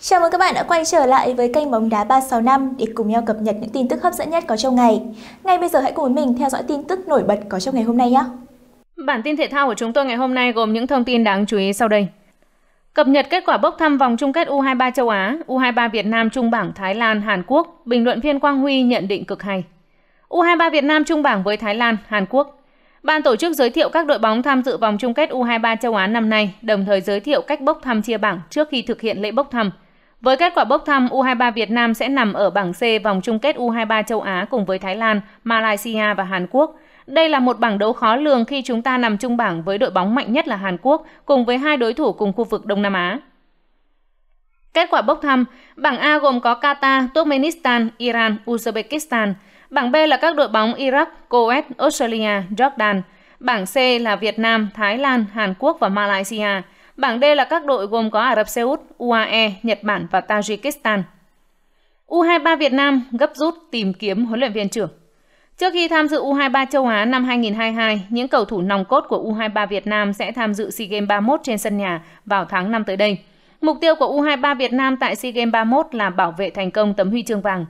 Chào mừng các bạn đã quay trở lại với kênh Bóng Đá 365 để cùng nhau cập nhật những tin tức hấp dẫn nhất có trong ngày. Ngay bây giờ hãy cùng với mình theo dõi tin tức nổi bật có trong ngày hôm nay nhé. Bản tin thể thao của chúng tôi ngày hôm nay gồm những thông tin đáng chú ý sau đây. Cập nhật kết quả bốc thăm vòng chung kết U23 châu Á, U23 Việt Nam trung bảng Thái Lan, Hàn Quốc, bình luận viên Quang Huy nhận định cực hay. U23 Việt Nam trung bảng với Thái Lan, Hàn Quốc. Ban tổ chức giới thiệu các đội bóng tham dự vòng chung kết U23 châu Á năm nay, đồng thời giới thiệu cách bốc thăm chia bảng trước khi thực hiện lễ bốc thăm – với kết quả bốc thăm, U23 Việt Nam sẽ nằm ở bảng C vòng chung kết U23 châu Á cùng với Thái Lan, Malaysia và Hàn Quốc. Đây là một bảng đấu khó lường khi chúng ta nằm chung bảng với đội bóng mạnh nhất là Hàn Quốc cùng với hai đối thủ cùng khu vực Đông Nam Á. Kết quả bốc thăm, bảng A gồm có Qatar, Turkmenistan, Iran, Uzbekistan. Bảng B là các đội bóng Iraq, Kuwait, Australia, Jordan. Bảng C là Việt Nam, Thái Lan, Hàn Quốc và Malaysia. Bảng D là các đội gồm có Ả Rập Xê Út, UAE, Nhật Bản và Tajikistan. U23 Việt Nam gấp rút tìm kiếm huấn luyện viên trưởng. Trước khi tham dự U23 châu Á năm 2022, những cầu thủ nòng cốt của U23 Việt Nam sẽ tham dự SEA Games 31 trên sân nhà vào tháng 5 tới đây. Mục tiêu của U23 Việt Nam tại SEA Games 31 là bảo vệ thành công tấm huy chương vàng.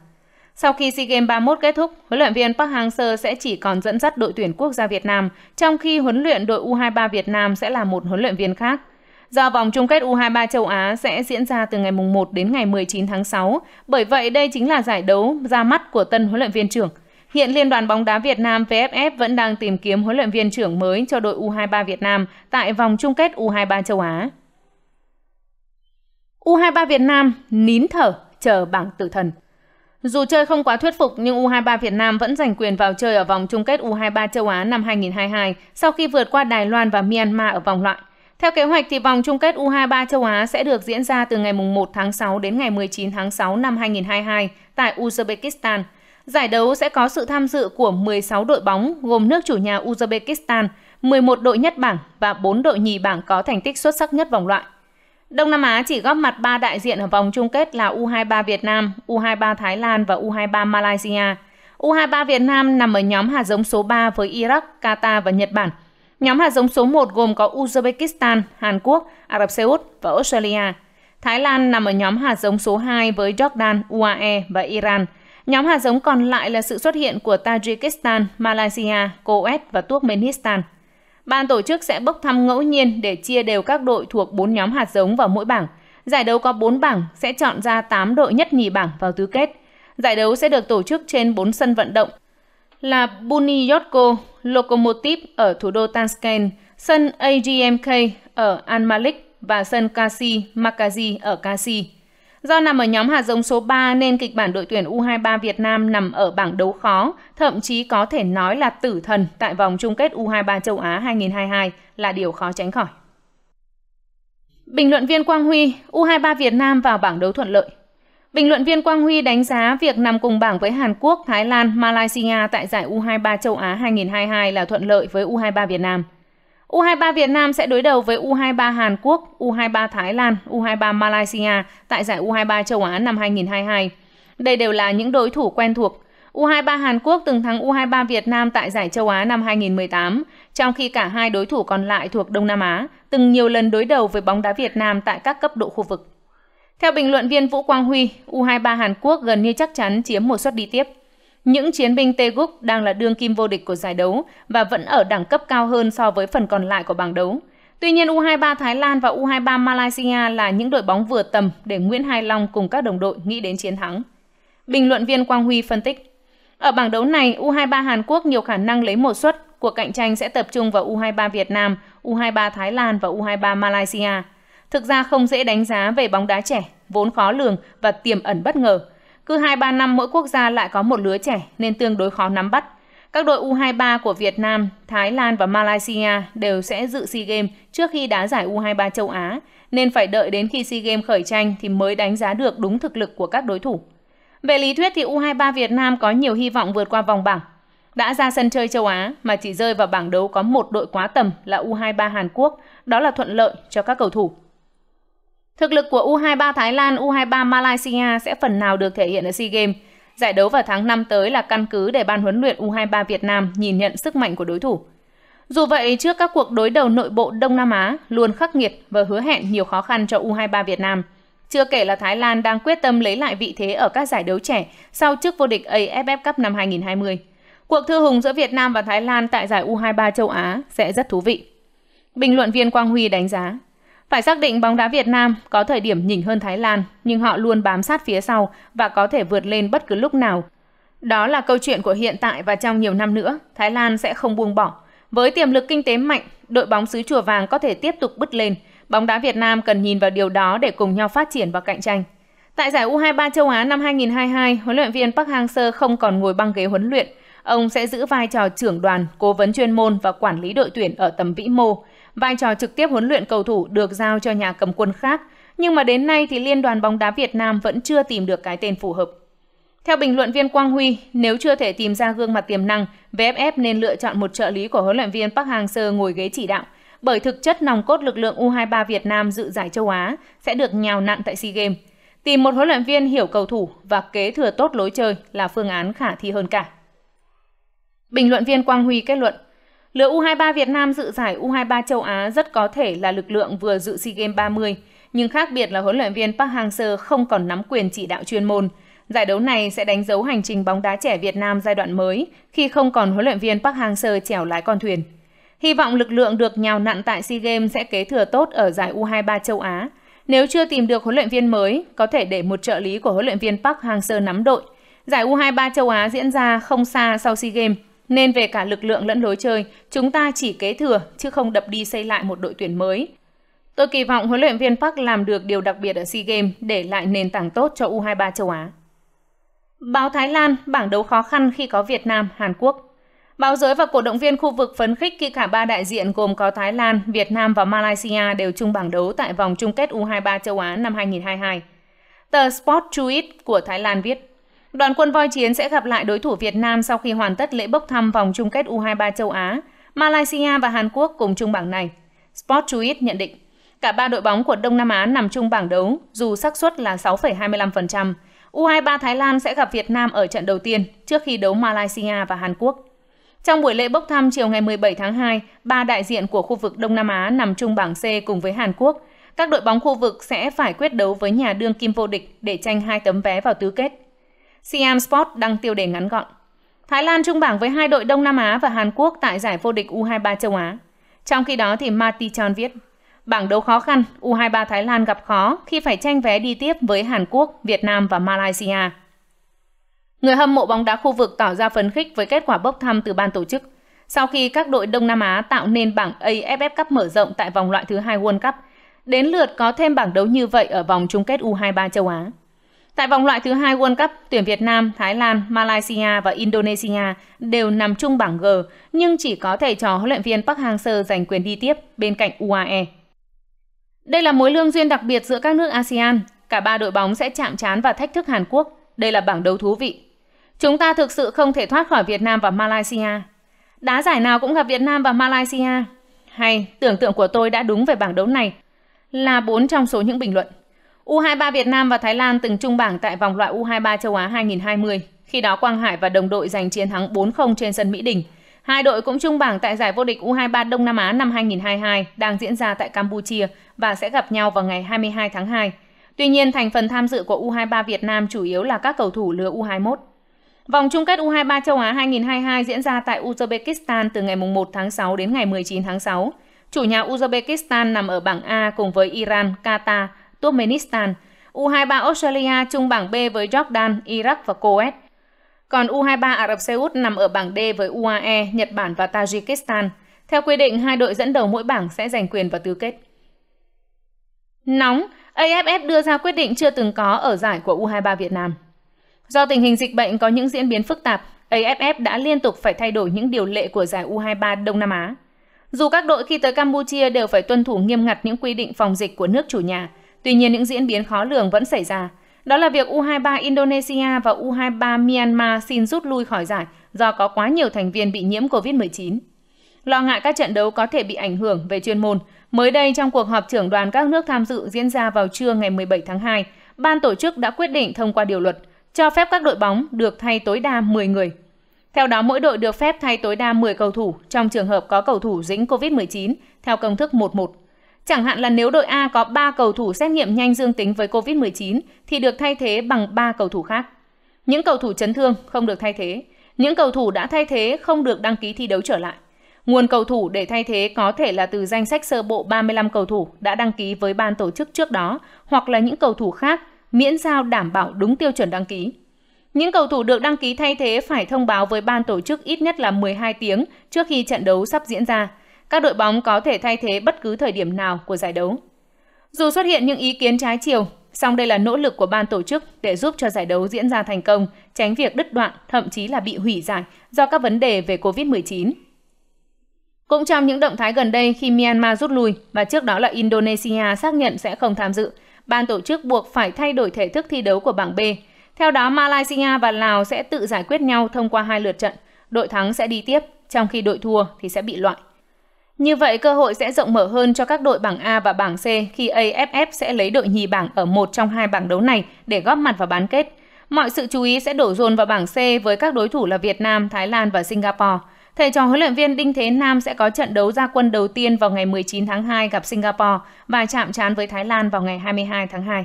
Sau khi SEA Games 31 kết thúc, huấn luyện viên Park Hang-seo sẽ chỉ còn dẫn dắt đội tuyển quốc gia Việt Nam, trong khi huấn luyện đội U23 Việt Nam sẽ là một huấn luyện viên khác – Do vòng chung kết U23 châu Á sẽ diễn ra từ ngày 1 đến ngày 19 tháng 6, bởi vậy đây chính là giải đấu ra mắt của tân huấn luyện viên trưởng. Hiện Liên đoàn bóng đá Việt Nam VFF vẫn đang tìm kiếm huấn luyện viên trưởng mới cho đội U23 Việt Nam tại vòng chung kết U23 châu Á. U23 Việt Nam nín thở chờ bảng tử thần. Dù chơi không quá thuyết phục nhưng U23 Việt Nam vẫn giành quyền vào chơi ở vòng chung kết U23 châu Á năm 2022 sau khi vượt qua Đài Loan và Myanmar ở vòng loại. Theo kế hoạch thì vòng chung kết U23 châu Á sẽ được diễn ra từ ngày 1 tháng 6 đến ngày 19 tháng 6 năm 2022 tại Uzbekistan. Giải đấu sẽ có sự tham dự của 16 đội bóng gồm nước chủ nhà Uzbekistan, 11 đội nhất bảng và 4 đội nhì bảng có thành tích xuất sắc nhất vòng loại. Đông Nam Á chỉ góp mặt 3 đại diện ở vòng chung kết là U23 Việt Nam, U23 Thái Lan và U23 Malaysia. U23 Việt Nam nằm ở nhóm hạt giống số 3 với Iraq, Qatar và Nhật Bản – Nhóm hạt giống số 1 gồm có Uzbekistan, Hàn Quốc, Ả Rập Xê Út và Australia. Thái Lan nằm ở nhóm hạt giống số 2 với Jordan, UAE và Iran. Nhóm hạt giống còn lại là sự xuất hiện của Tajikistan, Malaysia, Kuwait và Turkmenistan. Ban tổ chức sẽ bốc thăm ngẫu nhiên để chia đều các đội thuộc 4 nhóm hạt giống vào mỗi bảng. Giải đấu có 4 bảng, sẽ chọn ra 8 đội nhất nhì bảng vào tứ kết. Giải đấu sẽ được tổ chức trên 4 sân vận động là Bunyotko Lokomotiv ở thủ đô Tashkent, sân AGMK ở al và sân Kasi Makazi ở Kasi. Do nằm ở nhóm hạt giống số 3 nên kịch bản đội tuyển U23 Việt Nam nằm ở bảng đấu khó, thậm chí có thể nói là tử thần tại vòng chung kết U23 châu Á 2022 là điều khó tránh khỏi. Bình luận viên Quang Huy, U23 Việt Nam vào bảng đấu thuận lợi, Bình luận viên Quang Huy đánh giá việc nằm cùng bảng với Hàn Quốc, Thái Lan, Malaysia tại giải U23 châu Á 2022 là thuận lợi với U23 Việt Nam. U23 Việt Nam sẽ đối đầu với U23 Hàn Quốc, U23 Thái Lan, U23 Malaysia tại giải U23 châu Á năm 2022. Đây đều là những đối thủ quen thuộc. U23 Hàn Quốc từng thắng U23 Việt Nam tại giải châu Á năm 2018, trong khi cả hai đối thủ còn lại thuộc Đông Nam Á từng nhiều lần đối đầu với bóng đá Việt Nam tại các cấp độ khu vực. Theo bình luận viên Vũ Quang Huy, U23 Hàn Quốc gần như chắc chắn chiếm một suất đi tiếp. Những chiến binh Taeguk đang là đương kim vô địch của giải đấu và vẫn ở đẳng cấp cao hơn so với phần còn lại của bảng đấu. Tuy nhiên, U23 Thái Lan và U23 Malaysia là những đội bóng vừa tầm để Nguyễn Hai Long cùng các đồng đội nghĩ đến chiến thắng. Bình luận viên Quang Huy phân tích, ở bảng đấu này, U23 Hàn Quốc nhiều khả năng lấy một suất, cuộc cạnh tranh sẽ tập trung vào U23 Việt Nam, U23 Thái Lan và U23 Malaysia – thực ra không dễ đánh giá về bóng đá trẻ, vốn khó lường và tiềm ẩn bất ngờ. Cứ 2-3 năm mỗi quốc gia lại có một lứa trẻ nên tương đối khó nắm bắt. Các đội U23 của Việt Nam, Thái Lan và Malaysia đều sẽ dự SEA Games trước khi đá giải U23 châu Á, nên phải đợi đến khi SEA Games khởi tranh thì mới đánh giá được đúng thực lực của các đối thủ. Về lý thuyết thì U23 Việt Nam có nhiều hy vọng vượt qua vòng bảng. Đã ra sân chơi châu Á mà chỉ rơi vào bảng đấu có một đội quá tầm là U23 Hàn Quốc, đó là thuận lợi cho các cầu thủ. Thực lực của U23 Thái Lan, U23 Malaysia sẽ phần nào được thể hiện ở SEA Games. Giải đấu vào tháng 5 tới là căn cứ để ban huấn luyện U23 Việt Nam nhìn nhận sức mạnh của đối thủ. Dù vậy, trước các cuộc đối đầu nội bộ Đông Nam Á luôn khắc nghiệt và hứa hẹn nhiều khó khăn cho U23 Việt Nam. Chưa kể là Thái Lan đang quyết tâm lấy lại vị thế ở các giải đấu trẻ sau chức vô địch AFF Cup năm 2020. Cuộc thư hùng giữa Việt Nam và Thái Lan tại giải U23 châu Á sẽ rất thú vị. Bình luận viên Quang Huy đánh giá, phải xác định bóng đá Việt Nam có thời điểm nhỉnh hơn Thái Lan, nhưng họ luôn bám sát phía sau và có thể vượt lên bất cứ lúc nào. Đó là câu chuyện của hiện tại và trong nhiều năm nữa, Thái Lan sẽ không buông bỏ. Với tiềm lực kinh tế mạnh, đội bóng xứ Chùa Vàng có thể tiếp tục bứt lên. Bóng đá Việt Nam cần nhìn vào điều đó để cùng nhau phát triển và cạnh tranh. Tại giải U23 châu Á năm 2022, huấn luyện viên Park Hang-seo không còn ngồi băng ghế huấn luyện. Ông sẽ giữ vai trò trưởng đoàn, cố vấn chuyên môn và quản lý đội tuyển ở tầm vĩ mô vai trò trực tiếp huấn luyện cầu thủ được giao cho nhà cầm quân khác, nhưng mà đến nay thì Liên đoàn bóng đá Việt Nam vẫn chưa tìm được cái tên phù hợp. Theo bình luận viên Quang Huy, nếu chưa thể tìm ra gương mặt tiềm năng, VFF nên lựa chọn một trợ lý của huấn luyện viên Park Hang-seo ngồi ghế chỉ đạo, bởi thực chất nòng cốt lực lượng U23 Việt Nam dự giải châu Á sẽ được nhào nặn tại SEA Games. Tìm một huấn luyện viên hiểu cầu thủ và kế thừa tốt lối chơi là phương án khả thi hơn cả. Bình luận viên Quang Huy kết luận, Lứa U23 Việt Nam dự giải U23 châu Á rất có thể là lực lượng vừa dự SEA Games 30, nhưng khác biệt là huấn luyện viên Park Hang-seo không còn nắm quyền chỉ đạo chuyên môn. Giải đấu này sẽ đánh dấu hành trình bóng đá trẻ Việt Nam giai đoạn mới khi không còn huấn luyện viên Park Hang-seo chèo lái con thuyền. Hy vọng lực lượng được nhào nặn tại SEA Games sẽ kế thừa tốt ở giải U23 châu Á. Nếu chưa tìm được huấn luyện viên mới, có thể để một trợ lý của huấn luyện viên Park Hang-seo nắm đội. Giải U23 châu Á diễn ra không xa sau SEA Games. Nên về cả lực lượng lẫn lối chơi, chúng ta chỉ kế thừa chứ không đập đi xây lại một đội tuyển mới. Tôi kỳ vọng huấn luyện viên Park làm được điều đặc biệt ở SEA Games để lại nền tảng tốt cho U23 châu Á. Báo Thái Lan bảng đấu khó khăn khi có Việt Nam, Hàn Quốc. Báo giới và cổ động viên khu vực phấn khích khi cả ba đại diện gồm có Thái Lan, Việt Nam và Malaysia đều chung bảng đấu tại vòng chung kết U23 châu Á năm 2022. Tờ Sport Tweet của Thái Lan viết Đoàn quân voi chiến sẽ gặp lại đối thủ Việt Nam sau khi hoàn tất lễ bốc thăm vòng chung kết U23 châu Á, Malaysia và Hàn Quốc cùng chung bảng này. Sport Tweet nhận định, cả ba đội bóng của Đông Nam Á nằm chung bảng đấu dù xác suất là 6,25%. U23 Thái Lan sẽ gặp Việt Nam ở trận đầu tiên trước khi đấu Malaysia và Hàn Quốc. Trong buổi lễ bốc thăm chiều ngày 17 tháng 2, ba đại diện của khu vực Đông Nam Á nằm chung bảng C cùng với Hàn Quốc. Các đội bóng khu vực sẽ phải quyết đấu với nhà đương kim vô địch để tranh hai tấm vé vào tứ kết. CM Sport đăng tiêu đề ngắn gọn. Thái Lan trung bảng với hai đội Đông Nam Á và Hàn Quốc tại giải vô địch U23 châu Á. Trong khi đó thì Mati Chan viết, bảng đấu khó khăn, U23 Thái Lan gặp khó khi phải tranh vé đi tiếp với Hàn Quốc, Việt Nam và Malaysia. Người hâm mộ bóng đá khu vực tỏ ra phấn khích với kết quả bốc thăm từ ban tổ chức sau khi các đội Đông Nam Á tạo nên bảng AFF Cup mở rộng tại vòng loại thứ hai World Cup. Đến lượt có thêm bảng đấu như vậy ở vòng chung kết U23 châu Á. Tại vòng loại thứ hai World Cup, tuyển Việt Nam, Thái Lan, Malaysia và Indonesia đều nằm chung bảng G, nhưng chỉ có thể trò huấn luyện viên Park Hang-seo giành quyền đi tiếp bên cạnh UAE. Đây là mối lương duyên đặc biệt giữa các nước ASEAN. Cả ba đội bóng sẽ chạm trán và thách thức Hàn Quốc. Đây là bảng đấu thú vị. Chúng ta thực sự không thể thoát khỏi Việt Nam và Malaysia. Đá giải nào cũng gặp Việt Nam và Malaysia. Hay, tưởng tượng của tôi đã đúng về bảng đấu này là bốn trong số những bình luận U23 Việt Nam và Thái Lan từng chung bảng tại vòng loại U23 châu Á 2020. Khi đó Quang Hải và đồng đội giành chiến thắng 4-0 trên sân Mỹ Đình. Hai đội cũng chung bảng tại giải vô địch U23 Đông Nam Á năm 2022 đang diễn ra tại Campuchia và sẽ gặp nhau vào ngày 22 tháng 2. Tuy nhiên, thành phần tham dự của U23 Việt Nam chủ yếu là các cầu thủ lứa U21. Vòng chung kết U23 châu Á 2022 diễn ra tại Uzbekistan từ ngày 1 tháng 6 đến ngày 19 tháng 6. Chủ nhà Uzbekistan nằm ở bảng A cùng với Iran, Qatar, Turkmenistan. U23 Australia chung bảng B với Jordan, Iraq và Kuwait. Còn U23 Ả Rập Xê Út nằm ở bảng D với UAE, Nhật Bản và Tajikistan. Theo quy định, hai đội dẫn đầu mỗi bảng sẽ giành quyền vào tứ kết. Nóng, AFF đưa ra quyết định chưa từng có ở giải của U23 Việt Nam. Do tình hình dịch bệnh có những diễn biến phức tạp, AFF đã liên tục phải thay đổi những điều lệ của giải U23 Đông Nam Á. Dù các đội khi tới Campuchia đều phải tuân thủ nghiêm ngặt những quy định phòng dịch của nước chủ nhà, Tuy nhiên những diễn biến khó lường vẫn xảy ra. Đó là việc U23 Indonesia và U23 Myanmar xin rút lui khỏi giải do có quá nhiều thành viên bị nhiễm COVID-19. Lo ngại các trận đấu có thể bị ảnh hưởng về chuyên môn, mới đây trong cuộc họp trưởng đoàn các nước tham dự diễn ra vào trưa ngày 17 tháng 2, ban tổ chức đã quyết định thông qua điều luật cho phép các đội bóng được thay tối đa 10 người. Theo đó, mỗi đội được phép thay tối đa 10 cầu thủ trong trường hợp có cầu thủ dính COVID-19 theo công thức 1-1. Chẳng hạn là nếu đội A có 3 cầu thủ xét nghiệm nhanh dương tính với COVID-19 thì được thay thế bằng 3 cầu thủ khác. Những cầu thủ chấn thương không được thay thế, những cầu thủ đã thay thế không được đăng ký thi đấu trở lại. Nguồn cầu thủ để thay thế có thể là từ danh sách sơ bộ 35 cầu thủ đã đăng ký với ban tổ chức trước đó hoặc là những cầu thủ khác miễn sao đảm bảo đúng tiêu chuẩn đăng ký. Những cầu thủ được đăng ký thay thế phải thông báo với ban tổ chức ít nhất là 12 tiếng trước khi trận đấu sắp diễn ra các đội bóng có thể thay thế bất cứ thời điểm nào của giải đấu. Dù xuất hiện những ý kiến trái chiều, song đây là nỗ lực của ban tổ chức để giúp cho giải đấu diễn ra thành công, tránh việc đứt đoạn, thậm chí là bị hủy giải do các vấn đề về COVID-19. Cũng trong những động thái gần đây khi Myanmar rút lui và trước đó là Indonesia xác nhận sẽ không tham dự, ban tổ chức buộc phải thay đổi thể thức thi đấu của bảng B. Theo đó, Malaysia và Lào sẽ tự giải quyết nhau thông qua hai lượt trận. Đội thắng sẽ đi tiếp, trong khi đội thua thì sẽ bị loại. Như vậy, cơ hội sẽ rộng mở hơn cho các đội bảng A và bảng C khi AFF sẽ lấy đội nhì bảng ở một trong hai bảng đấu này để góp mặt vào bán kết. Mọi sự chú ý sẽ đổ dồn vào bảng C với các đối thủ là Việt Nam, Thái Lan và Singapore. Thầy trò huấn luyện viên Đinh Thế Nam sẽ có trận đấu ra quân đầu tiên vào ngày 19 tháng 2 gặp Singapore và chạm trán với Thái Lan vào ngày 22 tháng 2.